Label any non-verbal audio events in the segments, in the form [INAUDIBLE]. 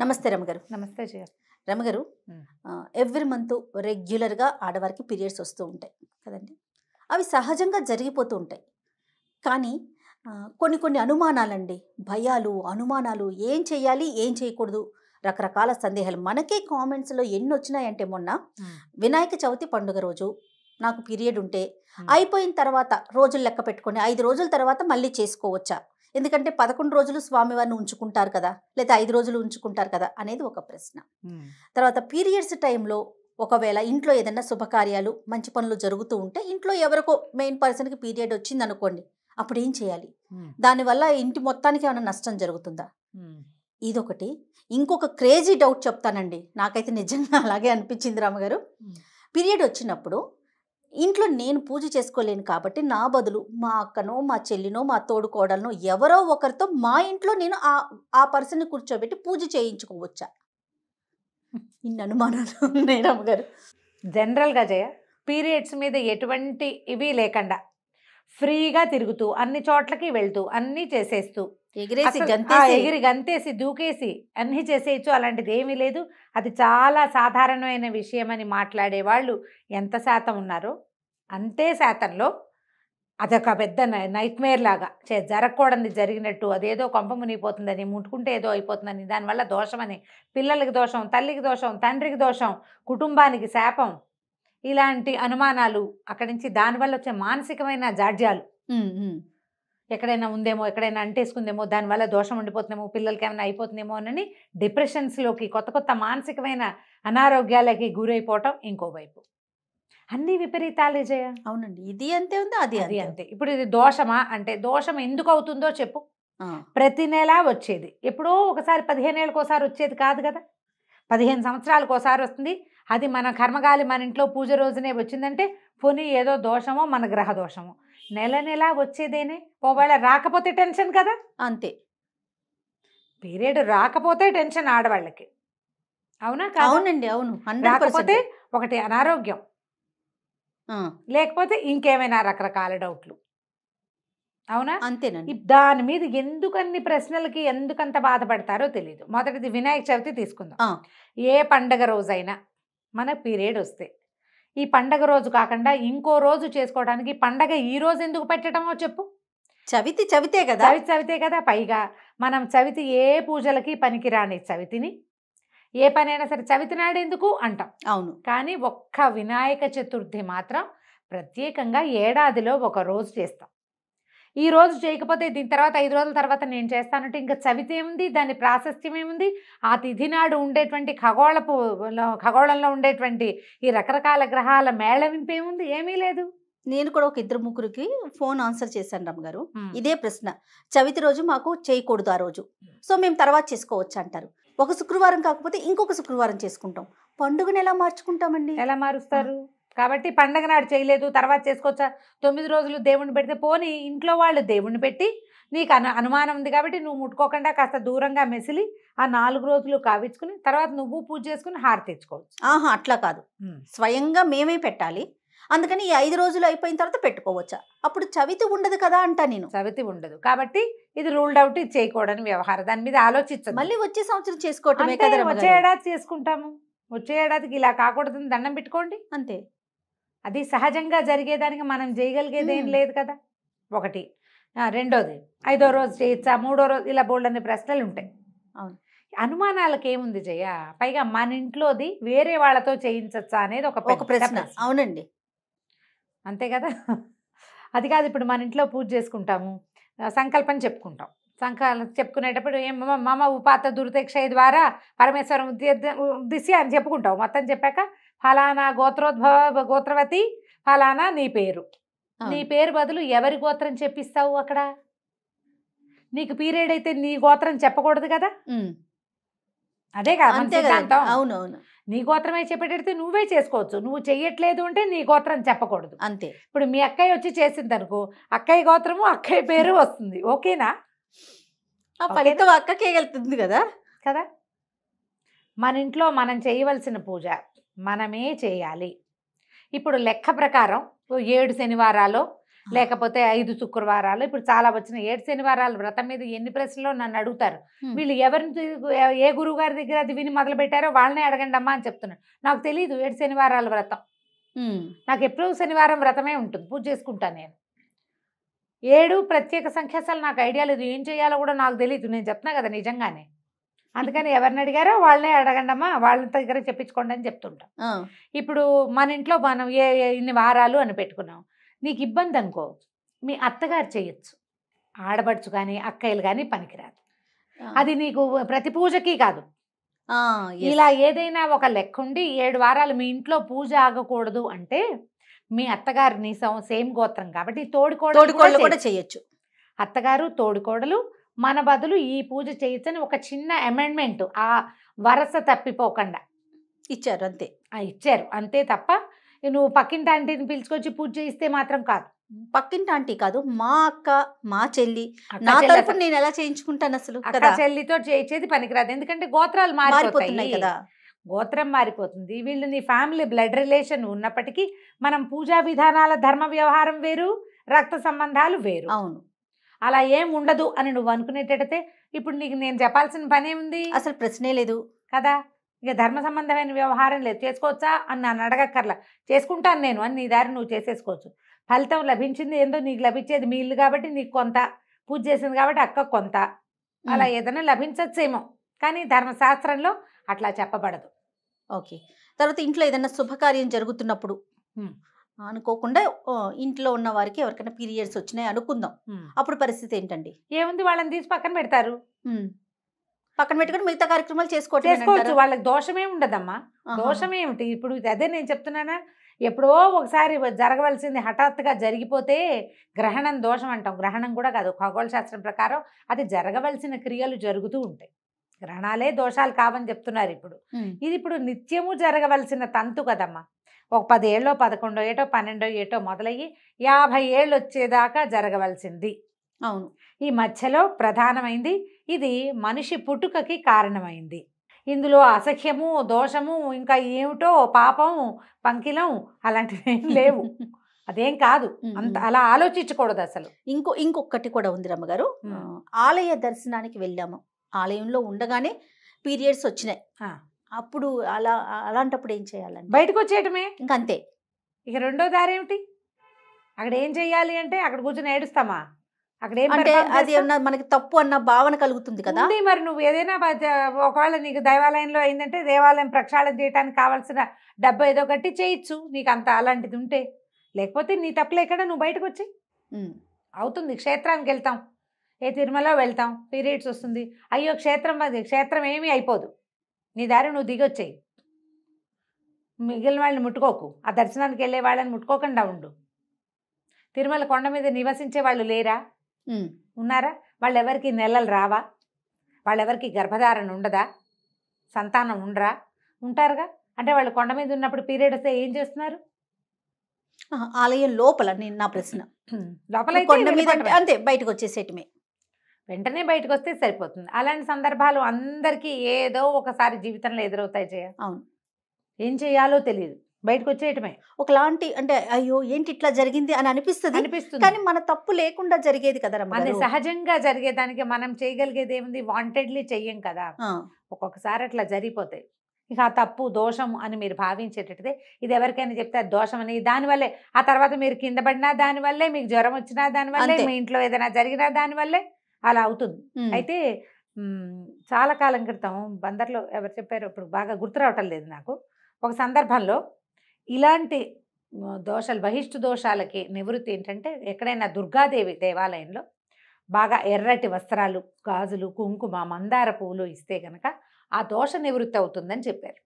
నమస్తే రమగారు నమస్తే జయ రమగారు every month రెగ్యులర్గా ఆడవారికి పీరియడ్స్ వస్తూ ఉంటాయి కదండి అవి సహజంగా జరిగిపోతూ ఉంటాయి కానీ కొన్ని కొన్ని అనుమానాలండి భయాలు అనుమానాలు ఏం చేయాలి ఏం చేయకూడదు రకరకాల సందేహాలు మనకే కామెంట్స్లో ఎన్ని వచ్చినాయంటే మొన్న వినాయక చవితి పండుగ రోజు నాకు పీరియడ్ ఉంటే అయిపోయిన తర్వాత రోజులు లెక్క పెట్టుకొని ఐదు రోజుల తర్వాత మళ్ళీ చేసుకోవచ్చా ఎందుకంటే పదకొండు రోజులు స్వామివారిని ఉంచుకుంటారు కదా లేదా ఐదు రోజులు ఉంచుకుంటారు కదా అనేది ఒక ప్రశ్న తర్వాత పీరియడ్స్ టైంలో ఒకవేళ ఇంట్లో ఏదైనా శుభకార్యాలు మంచి పనులు జరుగుతూ ఉంటే ఇంట్లో ఎవరికో మెయిన్ పర్సన్కి పీరియడ్ వచ్చింది అనుకోండి అప్పుడు ఏం చేయాలి దానివల్ల ఇంటి మొత్తానికి ఏమైనా నష్టం జరుగుతుందా ఇదొకటి ఇంకొక క్రేజీ డౌట్ చెప్తానండి నాకైతే నిజంగా అలాగే అనిపించింది రామగారు పీరియడ్ వచ్చినప్పుడు ఇంట్లో నేను పూజ చేసుకోలేను కాబట్టి నా బదులు మా అక్కనో మా చెల్లినో మా తోడుకోడలనో ఎవరో ఒకరితో మా ఇంట్లో నేను ఆ ఆ పర్సన్ని కూర్చోబెట్టి పూజ చేయించుకోవచ్చా ఇన్ని అనుమానాలు ఉన్నాయి గారు జనరల్గా జయ పీరియడ్స్ మీద ఎటువంటి ఇవి లేకుండా ఫ్రీగా తిరుగుతూ అన్ని చోట్లకి వెళ్తూ అన్నీ చేసేస్తూ ఎగిరేసి ఎగిరి గంతేసి దూకేసి అన్ని చేసేయచ్చు అలాంటిది ఏమీ లేదు అది చాలా సాధారణమైన విషయం అని మాట్లాడే వాళ్ళు ఎంత శాతం ఉన్నారో అంతే శాతంలో అదొక పెద్ద మేర్ లాగా చే జరగకూడదు జరిగినట్టు అదేదో కొంప మునిగిపోతుందని ముట్టుకుంటే ఏదో అయిపోతుందని దానివల్ల దోషమని పిల్లలకి దోషం తల్లికి దోషం తండ్రికి దోషం కుటుంబానికి శాపం ఇలాంటి అనుమానాలు అక్కడి నుంచి దానివల్ల వచ్చే మానసికమైన జాడ్యాలు ఎక్కడైనా ఉందేమో ఎక్కడైనా అంటేసుకుందేమో దానివల్ల దోషం ఉండిపోతుందేమో పిల్లలకి ఏమైనా అయిపోతుందేమో అని డిప్రెషన్స్లోకి కొత్త కొత్త మానసికమైన అనారోగ్యాలకి గురైపోవటం ఇంకోవైపు అన్ని విపరీతాలే జయ అవునండి ఇది అంతే ఉంది అది అది అంతే ఇప్పుడు ఇది దోషమా అంటే దోషం ఎందుకు అవుతుందో చెప్పు ప్రతి నెల వచ్చేది ఎప్పుడో ఒకసారి పదిహేను ఏళ్ళకోసారి వచ్చేది కాదు కదా పదిహేను సంవత్సరాలకు ఒకసారి వస్తుంది అది మన కర్మగాలి మన ఇంట్లో పూజ రోజునే వచ్చిందంటే పోనీ ఏదో దోషమో మన గ్రహ దోషమో నెల నెల వచ్చేదేనే ఒకవేళ రాకపోతే టెన్షన్ కదా అంతే పీరియడ్ రాకపోతే టెన్షన్ ఆడవాళ్ళకి అవునా అవునండి అవును రాకపోతే ఒకటి అనారోగ్యం లేకపోతే ఇంకేమైనా రకరకాల డౌట్లు అవునా అంతేనండి దాని మీద ఎందుకన్ని ప్రశ్నలకి ఎందుకంత బాధపడతారో తెలియదు మొదటిది వినాయక చవితి తీసుకుందాం ఏ పండగ రోజైనా మన పీరియడ్ వస్తే ఈ పండగ రోజు కాకుండా ఇంకో రోజు చేసుకోవడానికి పండగ ఈ రోజు ఎందుకు పెట్టడమో చెప్పు చవితి చవితే కదా చవితి చవితే కదా పైగా మనం చవితి ఏ పూజలకి పనికిరాని చవితిని ఏ పనైనా సరే చవితి నాడు ఎందుకు అంటాం అవును కానీ ఒక్క వినాయక చతుర్థి మాత్రం ప్రత్యేకంగా ఏడాదిలో ఒక రోజు చేస్తాం ఈ రోజు చేయకపోతే దీని తర్వాత ఐదు రోజుల తర్వాత నేను చేస్తానంటే ఇంకా చవితి ఏముంది దాని ప్రాశస్త్యం ఏముంది ఆ తిథి నాడు ఉండేటువంటి ఖగోళపు ఖగోళంలో ఉండేటువంటి ఈ రకరకాల గ్రహాల మేళవింపు ఏముంది ఏమీ లేదు నేను కూడా ఒక ఇద్దరు ముగ్గురికి ఫోన్ ఆన్సర్ చేశాను రమ్మ గారు ఇదే ప్రశ్న చవితి రోజు మాకు చేయకూడదు ఆ రోజు సో మేము తర్వాత చేసుకోవచ్చు అంటారు ఒక శుక్రవారం కాకపోతే ఇంకొక శుక్రవారం చేసుకుంటాం పండుగను ఎలా మార్చుకుంటామండి ఎలా మారుస్తారు కాబట్టి పండగ నాడు చేయలేదు తర్వాత చేసుకోవచ్చా తొమ్మిది రోజులు దేవుణ్ణి పెడితే పోని ఇంట్లో వాళ్ళు దేవుణ్ణి పెట్టి నీకు అను అనుమానం ఉంది కాబట్టి నువ్వు ముట్టుకోకుండా కాస్త దూరంగా మెసిలి ఆ నాలుగు రోజులు కావించుకుని తర్వాత నువ్వు పూజ చేసుకుని హారతి తెచ్చుకోవచ్చు ఆహా అట్లా కాదు స్వయంగా మేమే పెట్టాలి అందుకని ఈ ఐదు రోజులు అయిపోయిన తర్వాత పెట్టుకోవచ్చా అప్పుడు చవితి ఉండదు కదా అంట నేను చవితి ఉండదు కాబట్టి ఇది రూల్డ్ అవుట్ ఇది చేయకూడని వ్యవహారం దాని మీద ఆలోచించదు మళ్ళీ వచ్చే సంవత్సరం చేసుకోవటమే కదా వచ్చే ఏడాది చేసుకుంటాము వచ్చే ఏడాదికి ఇలా కాకూడదని దండం పెట్టుకోండి అంతే అది సహజంగా జరిగేదానికి మనం చేయగలిగేది ఏం లేదు కదా ఒకటి రెండోది ఐదో రోజు చేయొచ్చా మూడో రోజు ఇలా బోల్డ్ అనే ప్రశ్నలు ఉంటాయి అవును అనుమానాలకు ఏముంది జయ పైగా మన ఇంట్లోది వేరే వాళ్ళతో చేయించచ్చా అనేది ఒక ఒక ప్రశ్న అవునండి అంతే కదా అది కాదు ఇప్పుడు మన ఇంట్లో పూజ చేసుకుంటాము సంకల్పం చెప్పుకుంటాం సంకల్ప చెప్పుకునేటప్పుడు ఏం మామ ఉపాత దుర్దీక్ష ద్వారా పరమేశ్వరం ఉద్దేశి అని చెప్పుకుంటాం మొత్తం చెప్పాక ఫలానా గోత్రోద్భవ గోత్రవతి ఫలానా నీ పేరు నీ పేరు బదులు ఎవరి గోత్రం చెప్పిస్తావు అక్కడ నీకు పీరియడ్ అయితే నీ గోత్రం చెప్పకూడదు కదా అదే కదా అవునవును నీ గోత్రమే చెప్పేటైతే నువ్వే చేసుకోవచ్చు నువ్వు చెయ్యట్లేదు అంటే నీ గోత్రం చెప్పకూడదు అంతే ఇప్పుడు మీ అక్కయ్య వచ్చి చేసింది అనుకో అక్కయ్య గోత్రము అక్కయ్య పేరు వస్తుంది ఓకేనా ఫలితం అక్కకే వెళ్తుంది కదా కదా మన ఇంట్లో మనం చేయవలసిన పూజ మనమే చేయాలి ఇప్పుడు లెక్క ప్రకారం ఏడు శనివారాలు లేకపోతే ఐదు శుక్రవారాలు ఇప్పుడు చాలా వచ్చిన ఏడు శనివారాలు వ్రతం మీద ఎన్ని ప్రశ్నలు నన్ను అడుగుతారు వీళ్ళు ఎవరిని ఏ గురువు గారి దగ్గర అది విని మొదలు పెట్టారో వాళ్ళనే అడగండి అమ్మా అని చెప్తున్నాను నాకు తెలియదు ఏడు శనివారాల వ్రతం నాకు ఎప్పుడు శనివారం వ్రతమే ఉంటుంది పూజ చేసుకుంటాను నేను ఏడు ప్రత్యేక సంఖ్య నాకు ఐడియా లేదు ఏం చేయాలో కూడా నాకు తెలియదు నేను చెప్తున్నా కదా నిజంగానే అందుకని ఎవరిని అడిగారో వాళ్ళనే అడగండమ్మా వాళ్ళ దగ్గర చెప్పించుకోండి అని చెప్తుంటాం ఇప్పుడు మన ఇంట్లో మనం ఏ ఇన్ని వారాలు అని పెట్టుకున్నాం నీకు ఇబ్బంది అనుకో మీ అత్తగారు చేయొచ్చు ఆడబడుచు కానీ అక్కయ్యలు కానీ పనికిరాదు అది నీకు ప్రతి పూజకి కాదు ఇలా ఏదైనా ఒక లెక్క ఉండి ఏడు వారాలు మీ ఇంట్లో పూజ ఆగకూడదు అంటే మీ అత్తగారిని సేమ్ గోత్రం కాబట్టి తోడుకోడలు కూడా చేయొచ్చు అత్తగారు తోడుకోడలు మన బదులు ఈ పూజ చేయొచ్చని ఒక చిన్న అమెండ్మెంట్ ఆ వరస తప్పిపోకుండా ఇచ్చారు అంతే ఇచ్చారు అంతే తప్ప నువ్వు పక్కింటి ఆంటీని పిలుచుకొచ్చి పూజ చేయిస్తే మాత్రం కాదు పక్కింటి ఆంటీ కాదు మా అక్క మా చెల్లి నా తరఫున నేను ఎలా చేయించుకుంటాను అసలు చెల్లితో చేయించేది పనికిరాదు ఎందుకంటే గోత్రాలు మారిపోతున్నాయి కదా గోత్రం మారిపోతుంది వీళ్ళు నీ ఫ్యామిలీ బ్లడ్ రిలేషన్ ఉన్నప్పటికీ మనం పూజా విధానాల ధర్మ వ్యవహారం వేరు రక్త సంబంధాలు వేరు అవును అలా ఏం ఉండదు అని నువ్వు అనుకునేటట్టే ఇప్పుడు నీకు నేను చెప్పాల్సిన పనే ఉంది అసలు ప్రశ్నే లేదు కదా ఇక ధర్మ సంబంధమైన వ్యవహారం లేదు చేసుకోవచ్చా అని నన్ను అడగక్కర్లా చేసుకుంటాను నేను అని నీ దారి నువ్వు చేసేసుకోవచ్చు ఫలితం లభించింది ఏందో నీకు లభించేది మీ ఇల్లు కాబట్టి నీకు కొంత పూజ చేసింది కాబట్టి అక్క కొంత అలా ఏదైనా లభించచ్చేమో కానీ ధర్మశాస్త్రంలో అట్లా చెప్పబడదు ఓకే తర్వాత ఇంట్లో ఏదైనా శుభకార్యం జరుగుతున్నప్పుడు అనుకోకుండా ఇంట్లో ఉన్న వారికి ఎవరికైనా పీరియడ్స్ వచ్చినాయి అనుకుందాం అప్పుడు పరిస్థితి ఏంటండి ఏముంది వాళ్ళని తీసి పక్కన పెడతారు పక్కన పెట్టుకుని మిగతా కార్యక్రమాలు చేసుకోవచ్చు వాళ్ళకి దోషమే ఉండదమ్మా దోషమేమిటి ఇప్పుడు అదే నేను చెప్తున్నానా ఎప్పుడో ఒకసారి జరగవలసింది హఠాత్తుగా జరిగిపోతే గ్రహణం దోషం అంటాం గ్రహణం కూడా కాదు ఖగోళ శాస్త్రం ప్రకారం అది జరగవలసిన క్రియలు జరుగుతూ ఉంటాయి గ్రహణాలే దోషాలు కావని చెప్తున్నారు ఇప్పుడు ఇది ఇప్పుడు నిత్యము జరగవలసిన తంతు కదమ్మా ఒక పదేళ్ళో పదకొండో ఏటో పన్నెండో ఏటో మొదలయ్యి యాభై ఏళ్ళు వచ్చేదాకా జరగవలసింది అవును ఈ మధ్యలో ప్రధానమైంది ఇది మనిషి పుట్టుకకి కారణమైంది ఇందులో అసఖ్యము దోషము ఇంకా ఏమిటో పాపం పంకిలం అలాంటివి లేవు [LAUGHS] అదేం కాదు అంత అలా ఆలోచించకూడదు అసలు ఇంకో ఇంకొకటి కూడా ఉంది రమ్మగారు ఆలయ దర్శనానికి వెళ్ళాము ఆలయంలో ఉండగానే పీరియడ్స్ వచ్చినాయి అప్పుడు అలా అలాంటప్పుడు ఏం చేయాలండి బయటకు వచ్చేయటమే ఇంకంతే ఇక రెండో దారి ఏమిటి అక్కడ ఏం చెయ్యాలి అంటే అక్కడ కూర్చొని ఏడుస్తామా అక్కడ ఏం అది అది మనకి తప్పు అన్న భావన కలుగుతుంది కదా మరి నువ్వు ఏదైనా ఒకవేళ నీకు దేవాలయంలో అయిందంటే దేవాలయం ప్రక్షాళన చేయడానికి కావాల్సిన డబ్బు ఏదో కట్టి చేయొచ్చు నీకు అంత అలాంటిది ఉంటే లేకపోతే నీ తప్పు ఎక్కడ నువ్వు బయటకు వచ్చి అవుతుంది క్షేత్రానికి వెళ్తాం ఏ తిరుమల వెళ్తాం పీరియడ్స్ వస్తుంది అయ్యో క్షేత్రం క్షేత్రం ఏమీ అయిపోదు నీ దారి నువ్వు దిగొచ్చేయి మిగిలిన వాళ్ళని ముట్టుకోకు ఆ దర్శనానికి వెళ్ళే వాళ్ళని ముట్టుకోకుండా ఉండు తిరుమల కొండ మీద నివసించే వాళ్ళు లేరా ఉన్నారా వాళ్ళెవరికి నెలలు రావా వాళ్ళెవరికి గర్భధారణ ఉండదా సంతానం ఉండరా ఉంటారుగా అంటే వాళ్ళు కొండ మీద ఉన్నప్పుడు పీరియడ్ వస్తే ఏం చేస్తున్నారు ఆలయం లోపల నేను నా ప్రశ్న లోపల కొండ మీద అంతే బయటకు వచ్చేసేటమే వెంటనే బయటకు వస్తే సరిపోతుంది అలాంటి సందర్భాలు అందరికీ ఏదో ఒకసారి జీవితంలో ఎదురవుతాయి చేయ అవును ఏం చేయాలో తెలియదు బయటకు వచ్చేయటమే ఒకలాంటి అంటే అయ్యో ఏంటి ఇట్లా జరిగింది అని అనిపిస్తుంది అనిపిస్తుంది కానీ మన తప్పు లేకుండా జరిగేది కదా మన సహజంగా జరిగేదానికి మనం చేయగలిగేది ఏముంది వాంటెడ్లీ చెయ్యం కదా ఒక్కొక్కసారి అట్లా జరిగిపోతాయి ఇక ఆ తప్పు దోషం అని మీరు భావించేటట్టుదే ఇది ఎవరికైనా చెప్తే దోషం అని దానివల్లే ఆ తర్వాత మీరు కింద పడినా దానివల్లే మీకు జ్వరం వచ్చినా దానివల్లే మీ ఇంట్లో ఏదైనా జరిగినా దానివల్లే అలా అవుతుంది అయితే చాలా కాలం క్రితం బందర్లో ఎవరు చెప్పారు ఇప్పుడు బాగా గుర్తు రావటం లేదు నాకు ఒక సందర్భంలో ఇలాంటి దోషాలు బహిష్టు దోషాలకి నివృత్తి ఏంటంటే ఎక్కడైనా దుర్గాదేవి దేవాలయంలో బాగా ఎర్రటి వస్త్రాలు గాజులు కుంకుమ మందార పువ్వులు ఇస్తే కనుక ఆ దోష నివృత్తి అవుతుందని చెప్పారు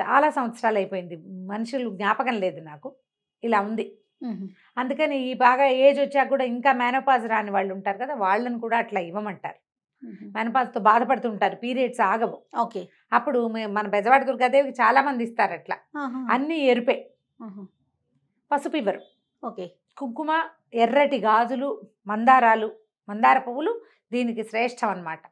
చాలా సంవత్సరాలు అయిపోయింది మనుషులు జ్ఞాపకం లేదు నాకు ఇలా ఉంది అందుకని ఈ బాగా ఏజ్ వచ్చాక కూడా ఇంకా మెనోపాజ్ రాని వాళ్ళు ఉంటారు కదా వాళ్ళని కూడా అట్లా ఇవ్వమంటారు మెనపాజ్తో బాధపడుతుంటారు పీరియడ్స్ ఆగవు ఓకే అప్పుడు మన బెజవాడ దుర్గాదేవికి చాలా మంది ఇస్తారు అట్లా అన్ని ఎరుపే పసుపు ఇవ్వరు ఓకే కుంకుమ ఎర్రటి గాజులు మందారాలు మందార పువ్వులు దీనికి శ్రేష్టం అనమాట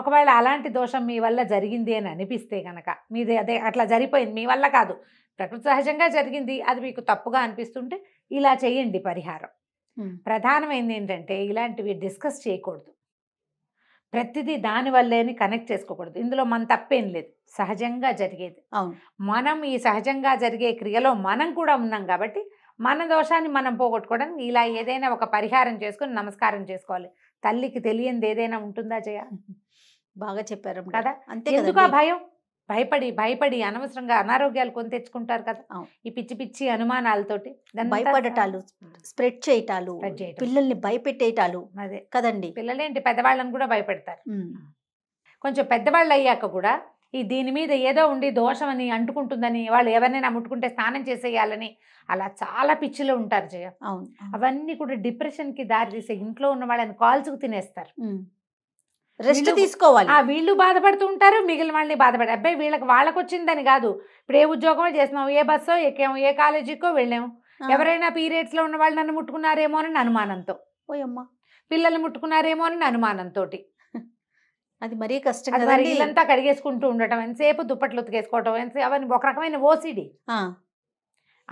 ఒకవేళ అలాంటి దోషం మీ వల్ల జరిగింది అని అనిపిస్తే కనుక మీది అదే అట్లా జరిపోయింది మీ వల్ల కాదు ప్రకృతి సహజంగా జరిగింది అది మీకు తప్పుగా అనిపిస్తుంటే ఇలా చేయండి పరిహారం ప్రధానమైంది ఏంటంటే ఇలాంటివి డిస్కస్ చేయకూడదు ప్రతిదీ దానివల్లేని కనెక్ట్ చేసుకోకూడదు ఇందులో మన తప్పేం లేదు సహజంగా జరిగేది మనం ఈ సహజంగా జరిగే క్రియలో మనం కూడా ఉన్నాం కాబట్టి మన దోషాన్ని మనం పోగొట్టుకోవడానికి ఇలా ఏదైనా ఒక పరిహారం చేసుకుని నమస్కారం చేసుకోవాలి తల్లికి తెలియంది ఏదైనా ఉంటుందా చేయాలి బాగా చెప్పారు కదా అంతే ఎందుకు ఆ భయం భయపడి భయపడి అనవసరంగా అనారోగ్యాలు కొని తెచ్చుకుంటారు కదా ఈ పిచ్చి పిచ్చి అనుమానాలతోటి భయపడటాలు స్ప్రెడ్ చేయటాలు పిల్లల్ని భయపెట్టేయటాలు అదే కదండి పిల్లలేంటి పెద్దవాళ్ళని కూడా భయపెడతారు కొంచెం పెద్దవాళ్ళు అయ్యాక కూడా ఈ దీని మీద ఏదో ఉండి దోషం అని అంటుకుంటుందని వాళ్ళు ఎవరినైనా ముట్టుకుంటే స్నానం చేసేయాలని అలా చాలా పిచ్చిలో ఉంటారు జయ అవన్నీ కూడా డిప్రెషన్కి దారి తీసే ఇంట్లో ఉన్న వాళ్ళని కాల్చుకు తినేస్తారు రెస్ట్ తీసుకోవాలి ఆ వీళ్ళు బాధపడుతూ ఉంటారు మిగిలిన వాళ్ళని బాధపడే అబ్బాయి వీళ్ళకి వాళ్ళకి వచ్చిందని కాదు ఇప్పుడు ఏ ఉద్యోగమో చేసినాం ఏ బస్సు ఎక్కాము ఏ కాలేజీకో వెళ్ళాము ఎవరైనా పీరియడ్స్ లో ఉన్న వాళ్ళు నన్ను ముట్టుకున్నారేమో అని అనుమానంతో పోయమ్మా పిల్లలు ముట్టుకున్నారేమో అని అనుమానంతో అది మరీ కష్టం ఇల్లంతా కడిగేసుకుంటూ ఉండటం ఎంతసేపు దుప్పట్లు ఉతికేసుకోవటం ఎంతసేపు అవన్నీ ఒక రకమైన ఓసిడి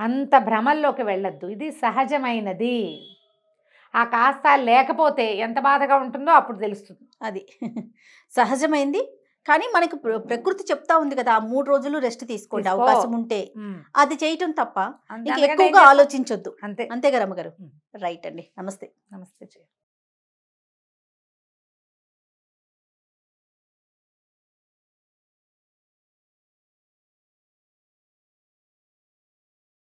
అంత భ్రమల్లోకి వెళ్ళద్దు ఇది సహజమైనది ఆ కాస్త లేకపోతే ఎంత బాధగా ఉంటుందో అప్పుడు తెలుస్తుంది అది సహజమైంది కానీ మనకి ప్రకృతి చెప్తా ఉంది కదా ఆ మూడు రోజులు రెస్ట్ తీసుకోండి అవకాశం ఉంటే అది చేయటం తప్ప ఇంకా ఎక్కువగా ఆలోచించొద్దు అంతే అంతే గారు రైట్ అండి నమస్తే నమస్తే